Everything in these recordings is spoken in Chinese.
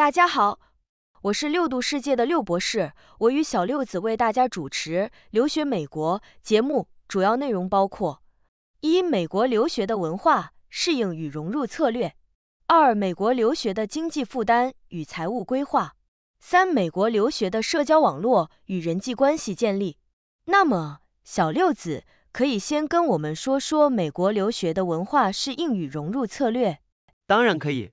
大家好，我是六度世界的六博士，我与小六子为大家主持留学美国节目。主要内容包括：一、美国留学的文化适应与融入策略；二、美国留学的经济负担与财务规划；三、美国留学的社交网络与人际关系建立。那么，小六子可以先跟我们说说美国留学的文化适应与融入策略。当然可以。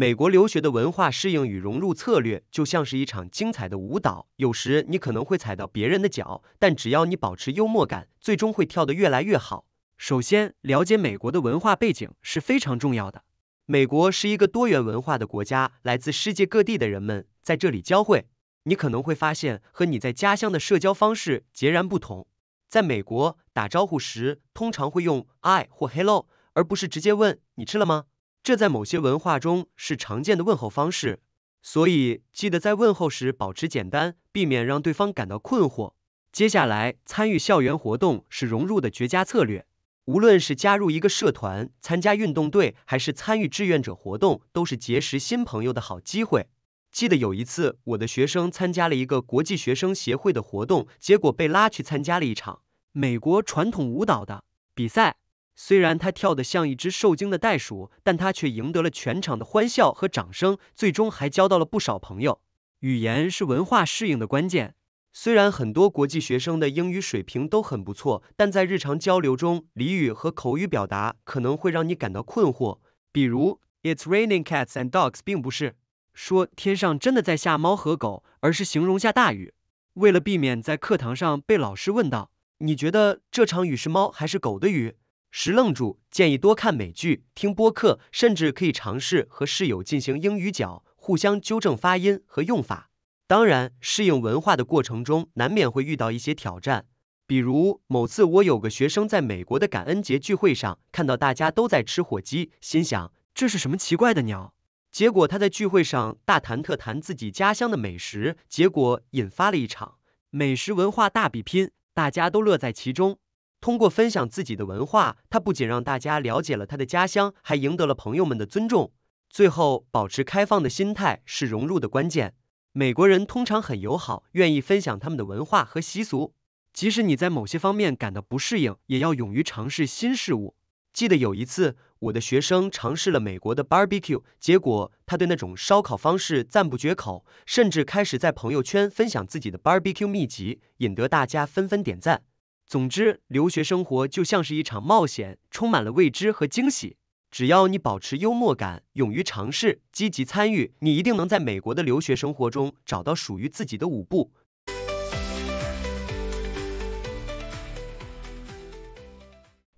美国留学的文化适应与融入策略就像是一场精彩的舞蹈，有时你可能会踩到别人的脚，但只要你保持幽默感，最终会跳得越来越好。首先，了解美国的文化背景是非常重要的。美国是一个多元文化的国家，来自世界各地的人们在这里交汇。你可能会发现和你在家乡的社交方式截然不同。在美国，打招呼时通常会用 I 或 Hello，而不是直接问你吃了吗。这在某些文化中是常见的问候方式，所以记得在问候时保持简单，避免让对方感到困惑。接下来，参与校园活动是融入的绝佳策略。无论是加入一个社团、参加运动队，还是参与志愿者活动，都是结识新朋友的好机会。记得有一次，我的学生参加了一个国际学生协会的活动，结果被拉去参加了一场美国传统舞蹈的比赛。虽然他跳得像一只受惊的袋鼠，但他却赢得了全场的欢笑和掌声，最终还交到了不少朋友。语言是文化适应的关键。虽然很多国际学生的英语水平都很不错，但在日常交流中，俚语和口语表达可能会让你感到困惑。比如，It's raining cats and dogs，并不是说天上真的在下猫和狗，而是形容下大雨。为了避免在课堂上被老师问到，你觉得这场雨是猫还是狗的雨？石愣住，建议多看美剧、听播客，甚至可以尝试和室友进行英语角，互相纠正发音和用法。当然，适应文化的过程中难免会遇到一些挑战，比如某次我有个学生在美国的感恩节聚会上看到大家都在吃火鸡，心想这是什么奇怪的鸟，结果他在聚会上大谈特谈自己家乡的美食，结果引发了一场美食文化大比拼，大家都乐在其中。通过分享自己的文化，他不仅让大家了解了他的家乡，还赢得了朋友们的尊重。最后，保持开放的心态是融入的关键。美国人通常很友好，愿意分享他们的文化和习俗。即使你在某些方面感到不适应，也要勇于尝试新事物。记得有一次，我的学生尝试了美国的 barbecue，结果他对那种烧烤方式赞不绝口，甚至开始在朋友圈分享自己的 barbecue 秘籍，引得大家纷纷点赞。总之，留学生活就像是一场冒险，充满了未知和惊喜。只要你保持幽默感，勇于尝试，积极参与，你一定能在美国的留学生活中找到属于自己的舞步。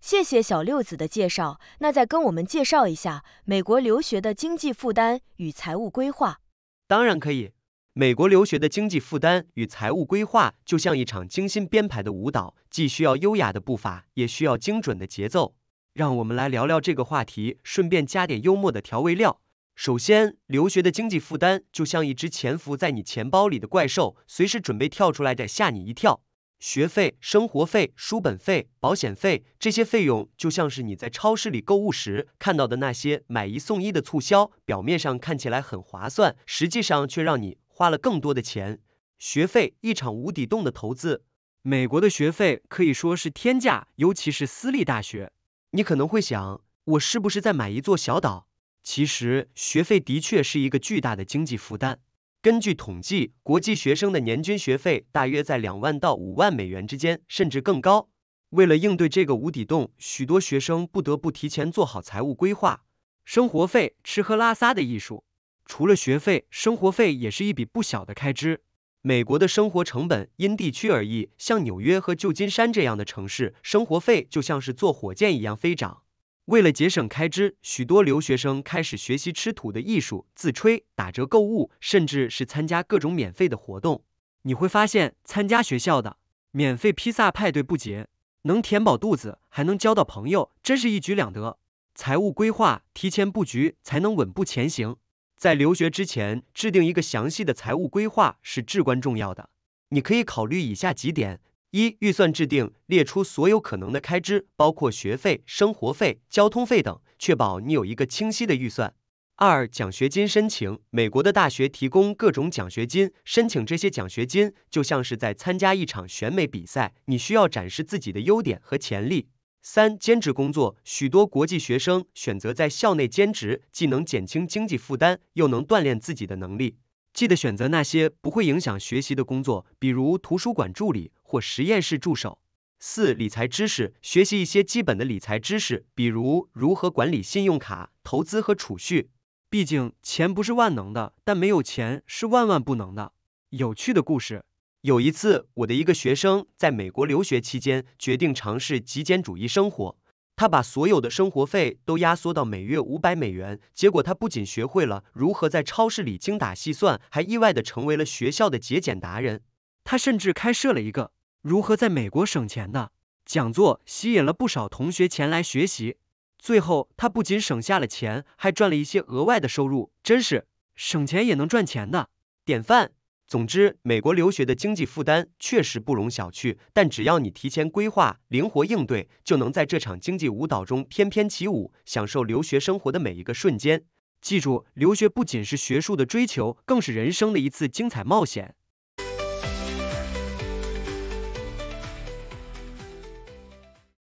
谢谢小六子的介绍，那再跟我们介绍一下美国留学的经济负担与财务规划。当然可以。美国留学的经济负担与财务规划，就像一场精心编排的舞蹈，既需要优雅的步伐，也需要精准的节奏。让我们来聊聊这个话题，顺便加点幽默的调味料。首先，留学的经济负担就像一只潜伏在你钱包里的怪兽，随时准备跳出来吓你一跳。学费、生活费、书本费、保险费，这些费用就像是你在超市里购物时看到的那些买一送一的促销，表面上看起来很划算，实际上却让你。花了更多的钱，学费一场无底洞的投资。美国的学费可以说是天价，尤其是私立大学。你可能会想，我是不是在买一座小岛？其实学费的确是一个巨大的经济负担。根据统计，国际学生的年均学费大约在两万到五万美元之间，甚至更高。为了应对这个无底洞，许多学生不得不提前做好财务规划。生活费，吃喝拉撒的艺术。除了学费，生活费也是一笔不小的开支。美国的生活成本因地区而异，像纽约和旧金山这样的城市，生活费就像是坐火箭一样飞涨。为了节省开支，许多留学生开始学习吃土的艺术，自吹、打折购物，甚至是参加各种免费的活动。你会发现，参加学校的免费披萨派对不结，能填饱肚子，还能交到朋友，真是一举两得。财务规划，提前布局，才能稳步前行。在留学之前，制定一个详细的财务规划是至关重要的。你可以考虑以下几点：一、预算制定，列出所有可能的开支，包括学费、生活费、交通费等，确保你有一个清晰的预算；二、奖学金申请，美国的大学提供各种奖学金，申请这些奖学金就像是在参加一场选美比赛，你需要展示自己的优点和潜力。三、兼职工作，许多国际学生选择在校内兼职，既能减轻经济负担，又能锻炼自己的能力。记得选择那些不会影响学习的工作，比如图书馆助理或实验室助手。四、理财知识，学习一些基本的理财知识，比如如何管理信用卡、投资和储蓄。毕竟，钱不是万能的，但没有钱是万万不能的。有趣的故事。有一次，我的一个学生在美国留学期间，决定尝试极简主义生活。他把所有的生活费都压缩到每月五百美元。结果，他不仅学会了如何在超市里精打细算，还意外的成为了学校的节俭达人。他甚至开设了一个如何在美国省钱的讲座，吸引了不少同学前来学习。最后，他不仅省下了钱，还赚了一些额外的收入。真是省钱也能赚钱的典范。总之，美国留学的经济负担确实不容小觑，但只要你提前规划，灵活应对，就能在这场经济舞蹈中翩翩起舞，享受留学生活的每一个瞬间。记住，留学不仅是学术的追求，更是人生的一次精彩冒险。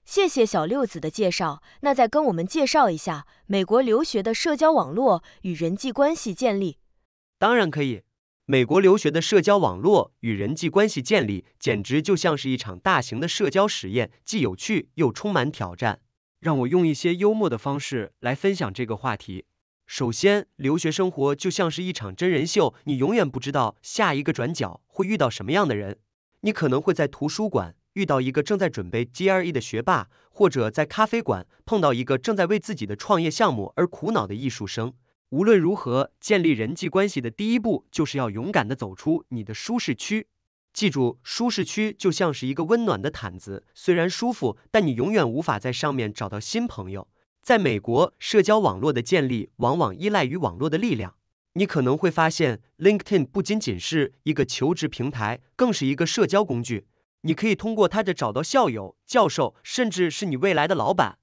谢谢小六子的介绍，那再跟我们介绍一下美国留学的社交网络与人际关系建立。当然可以。美国留学的社交网络与人际关系建立，简直就像是一场大型的社交实验，既有趣又充满挑战。让我用一些幽默的方式来分享这个话题。首先，留学生活就像是一场真人秀，你永远不知道下一个转角会遇到什么样的人。你可能会在图书馆遇到一个正在准备 GRE 的学霸，或者在咖啡馆碰到一个正在为自己的创业项目而苦恼的艺术生。无论如何，建立人际关系的第一步就是要勇敢的走出你的舒适区。记住，舒适区就像是一个温暖的毯子，虽然舒服，但你永远无法在上面找到新朋友。在美国，社交网络的建立往往依赖于网络的力量。你可能会发现，LinkedIn 不仅仅是一个求职平台，更是一个社交工具。你可以通过它找到校友、教授，甚至是你未来的老板。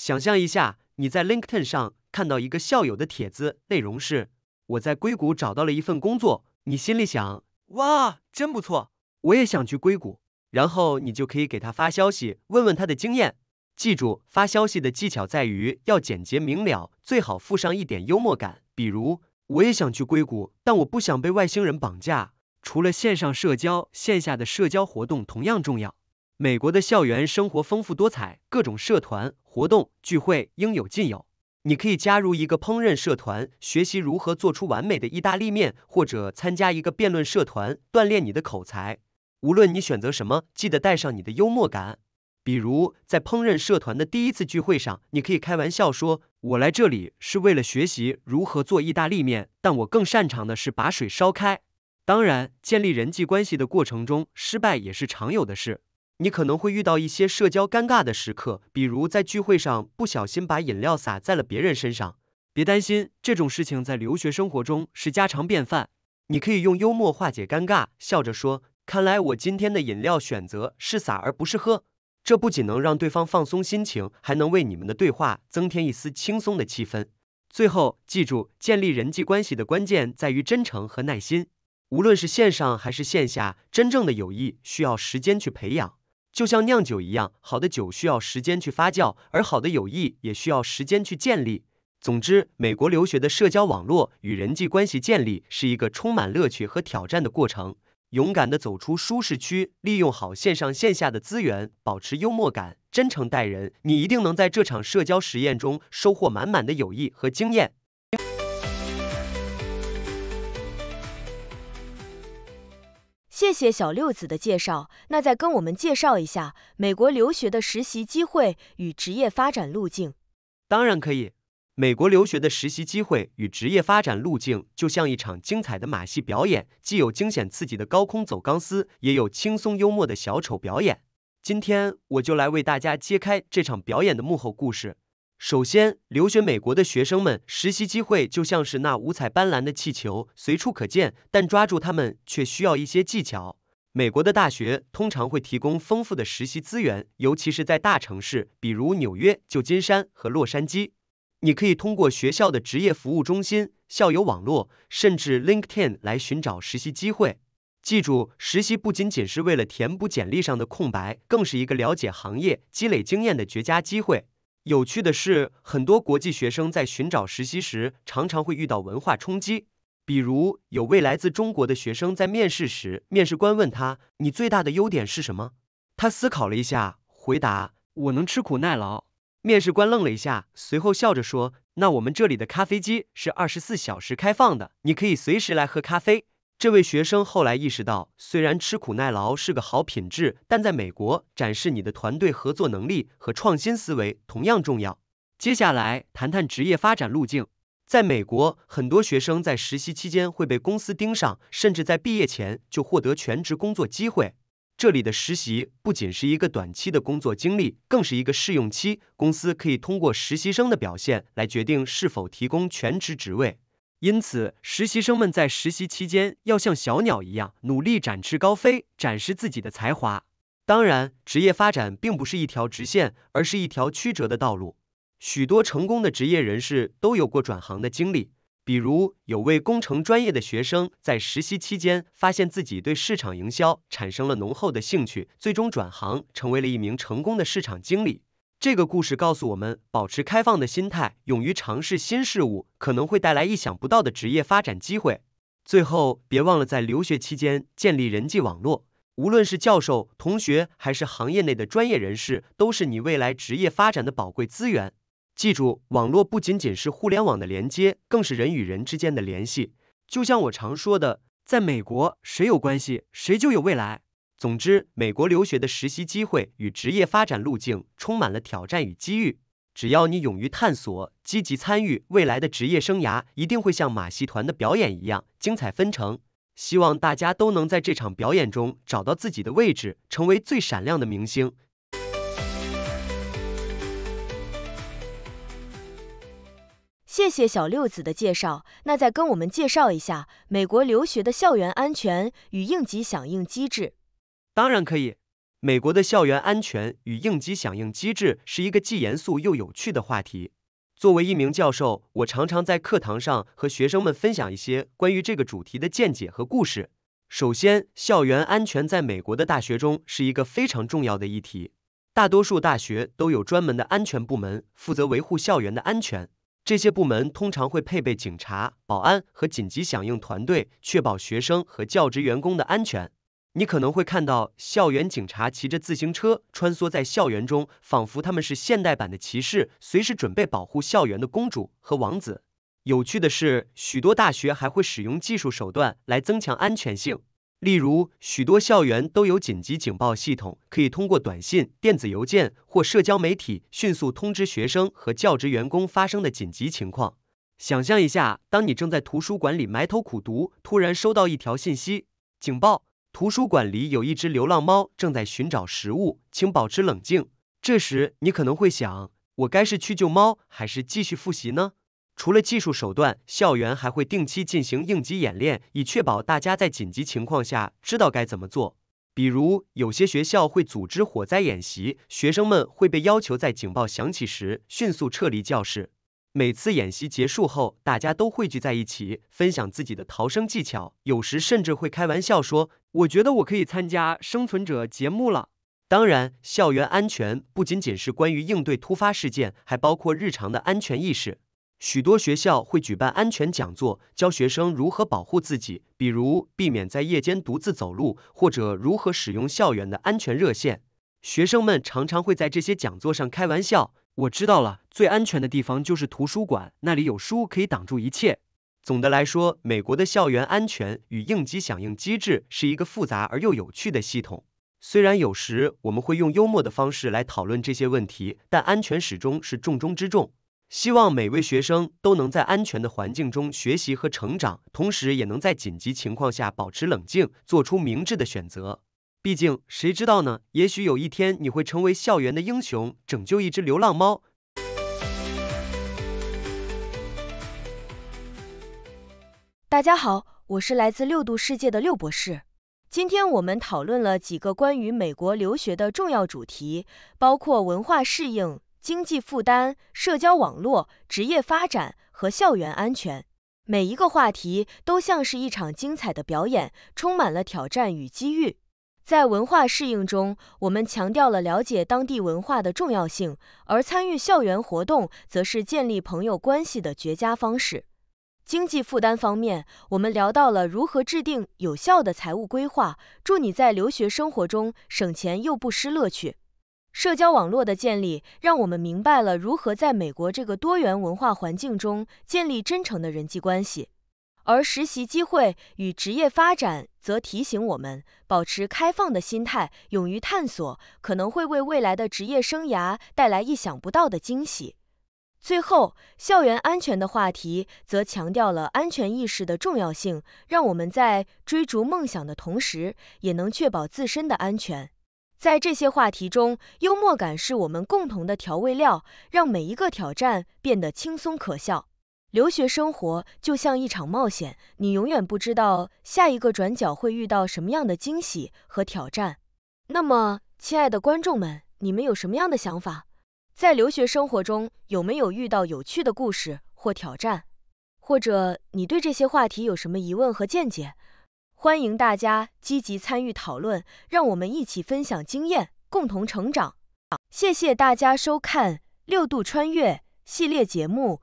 想象一下，你在 LinkedIn 上看到一个校友的帖子，内容是我在硅谷找到了一份工作。你心里想，哇，真不错，我也想去硅谷。然后你就可以给他发消息，问问他的经验。记住，发消息的技巧在于要简洁明了，最好附上一点幽默感，比如我也想去硅谷，但我不想被外星人绑架。除了线上社交，线下的社交活动同样重要。美国的校园生活丰富多彩，各种社团活动、聚会应有尽有。你可以加入一个烹饪社团，学习如何做出完美的意大利面，或者参加一个辩论社团，锻炼你的口才。无论你选择什么，记得带上你的幽默感。比如，在烹饪社团的第一次聚会上，你可以开玩笑说：“我来这里是为了学习如何做意大利面，但我更擅长的是把水烧开。”当然，建立人际关系的过程中，失败也是常有的事。你可能会遇到一些社交尴尬的时刻，比如在聚会上不小心把饮料洒在了别人身上。别担心，这种事情在留学生活中是家常便饭。你可以用幽默化解尴尬，笑着说：“看来我今天的饮料选择是洒而不是喝。”这不仅能让对方放松心情，还能为你们的对话增添一丝轻松的气氛。最后，记住建立人际关系的关键在于真诚和耐心。无论是线上还是线下，真正的友谊需要时间去培养。就像酿酒一样，好的酒需要时间去发酵，而好的友谊也需要时间去建立。总之，美国留学的社交网络与人际关系建立是一个充满乐趣和挑战的过程。勇敢的走出舒适区，利用好线上线下的资源，保持幽默感，真诚待人，你一定能在这场社交实验中收获满满的友谊和经验。谢谢小六子的介绍，那再跟我们介绍一下美国留学的实习机会与职业发展路径。当然可以，美国留学的实习机会与职业发展路径就像一场精彩的马戏表演，既有惊险刺激的高空走钢丝，也有轻松幽默的小丑表演。今天我就来为大家揭开这场表演的幕后故事。首先，留学美国的学生们实习机会就像是那五彩斑斓的气球，随处可见，但抓住它们却需要一些技巧。美国的大学通常会提供丰富的实习资源，尤其是在大城市，比如纽约、旧金山和洛杉矶。你可以通过学校的职业服务中心、校友网络，甚至 LinkedIn 来寻找实习机会。记住，实习不仅仅是为了填补简历上的空白，更是一个了解行业、积累经验的绝佳机会。有趣的是，很多国际学生在寻找实习时，常常会遇到文化冲击。比如，有位来自中国的学生在面试时，面试官问他：“你最大的优点是什么？”他思考了一下，回答：“我能吃苦耐劳。”面试官愣了一下，随后笑着说：“那我们这里的咖啡机是二十四小时开放的，你可以随时来喝咖啡。”这位学生后来意识到，虽然吃苦耐劳是个好品质，但在美国，展示你的团队合作能力和创新思维同样重要。接下来谈谈职业发展路径。在美国，很多学生在实习期间会被公司盯上，甚至在毕业前就获得全职工作机会。这里的实习不仅是一个短期的工作经历，更是一个试用期。公司可以通过实习生的表现来决定是否提供全职职位。因此，实习生们在实习期间要像小鸟一样努力展翅高飞，展示自己的才华。当然，职业发展并不是一条直线，而是一条曲折的道路。许多成功的职业人士都有过转行的经历。比如，有位工程专业的学生在实习期间，发现自己对市场营销产生了浓厚的兴趣，最终转行成为了一名成功的市场经理。这个故事告诉我们，保持开放的心态，勇于尝试新事物，可能会带来意想不到的职业发展机会。最后，别忘了在留学期间建立人际网络，无论是教授、同学还是行业内的专业人士，都是你未来职业发展的宝贵资源。记住，网络不仅仅是互联网的连接，更是人与人之间的联系。就像我常说的，在美国，谁有关系，谁就有未来。总之，美国留学的实习机会与职业发展路径充满了挑战与机遇。只要你勇于探索，积极参与，未来的职业生涯一定会像马戏团的表演一样精彩纷呈。希望大家都能在这场表演中找到自己的位置，成为最闪亮的明星。谢谢小六子的介绍，那再跟我们介绍一下美国留学的校园安全与应急响应机制。当然可以。美国的校园安全与应急响应机制是一个既严肃又有趣的话题。作为一名教授，我常常在课堂上和学生们分享一些关于这个主题的见解和故事。首先，校园安全在美国的大学中是一个非常重要的议题。大多数大学都有专门的安全部门负责维护校园的安全。这些部门通常会配备警察、保安和紧急响应团队，确保学生和教职员工的安全。你可能会看到校园警察骑着自行车穿梭在校园中，仿佛他们是现代版的骑士，随时准备保护校园的公主和王子。有趣的是，许多大学还会使用技术手段来增强安全性，例如许多校园都有紧急警报系统，可以通过短信、电子邮件或社交媒体迅速通知学生和教职员工发生的紧急情况。想象一下，当你正在图书馆里埋头苦读，突然收到一条信息：警报！图书馆里有一只流浪猫正在寻找食物，请保持冷静。这时，你可能会想，我该是去救猫，还是继续复习呢？除了技术手段，校园还会定期进行应急演练，以确保大家在紧急情况下知道该怎么做。比如，有些学校会组织火灾演习，学生们会被要求在警报响起时迅速撤离教室。每次演习结束后，大家都汇聚在一起，分享自己的逃生技巧。有时甚至会开玩笑说：“我觉得我可以参加生存者节目了。”当然，校园安全不仅仅是关于应对突发事件，还包括日常的安全意识。许多学校会举办安全讲座，教学生如何保护自己，比如避免在夜间独自走路，或者如何使用校园的安全热线。学生们常常会在这些讲座上开玩笑。我知道了，最安全的地方就是图书馆，那里有书可以挡住一切。总的来说，美国的校园安全与应急响应机制是一个复杂而又有趣的系统。虽然有时我们会用幽默的方式来讨论这些问题，但安全始终是重中之重。希望每位学生都能在安全的环境中学习和成长，同时也能在紧急情况下保持冷静，做出明智的选择。毕竟谁知道呢？也许有一天你会成为校园的英雄，拯救一只流浪猫。大家好，我是来自六度世界的六博士。今天我们讨论了几个关于美国留学的重要主题，包括文化适应、经济负担、社交网络、职业发展和校园安全。每一个话题都像是一场精彩的表演，充满了挑战与机遇。在文化适应中，我们强调了了解当地文化的重要性，而参与校园活动则是建立朋友关系的绝佳方式。经济负担方面，我们聊到了如何制定有效的财务规划，助你在留学生活中省钱又不失乐趣。社交网络的建立让我们明白了如何在美国这个多元文化环境中建立真诚的人际关系。而实习机会与职业发展则提醒我们保持开放的心态，勇于探索，可能会为未来的职业生涯带来意想不到的惊喜。最后，校园安全的话题则强调了安全意识的重要性，让我们在追逐梦想的同时，也能确保自身的安全。在这些话题中，幽默感是我们共同的调味料，让每一个挑战变得轻松可笑。留学生活就像一场冒险，你永远不知道下一个转角会遇到什么样的惊喜和挑战。那么，亲爱的观众们，你们有什么样的想法？在留学生活中有没有遇到有趣的故事或挑战？或者你对这些话题有什么疑问和见解？欢迎大家积极参与讨论，让我们一起分享经验，共同成长。谢谢大家收看六度穿越系列节目。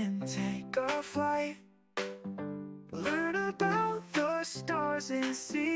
and take a flight Learn about the stars and see